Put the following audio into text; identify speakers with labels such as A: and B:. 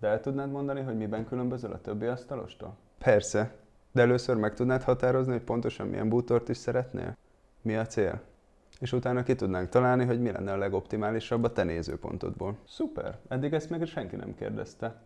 A: De el tudnád mondani, hogy miben különbözöl a többi asztalostól? Persze, de először meg tudnád határozni, hogy pontosan milyen bútort is szeretnél? Mi a cél? És utána ki tudnánk találni, hogy mi lenne a legoptimálisabb a te nézőpontodból. Szuper,
B: eddig ezt meg senki nem kérdezte.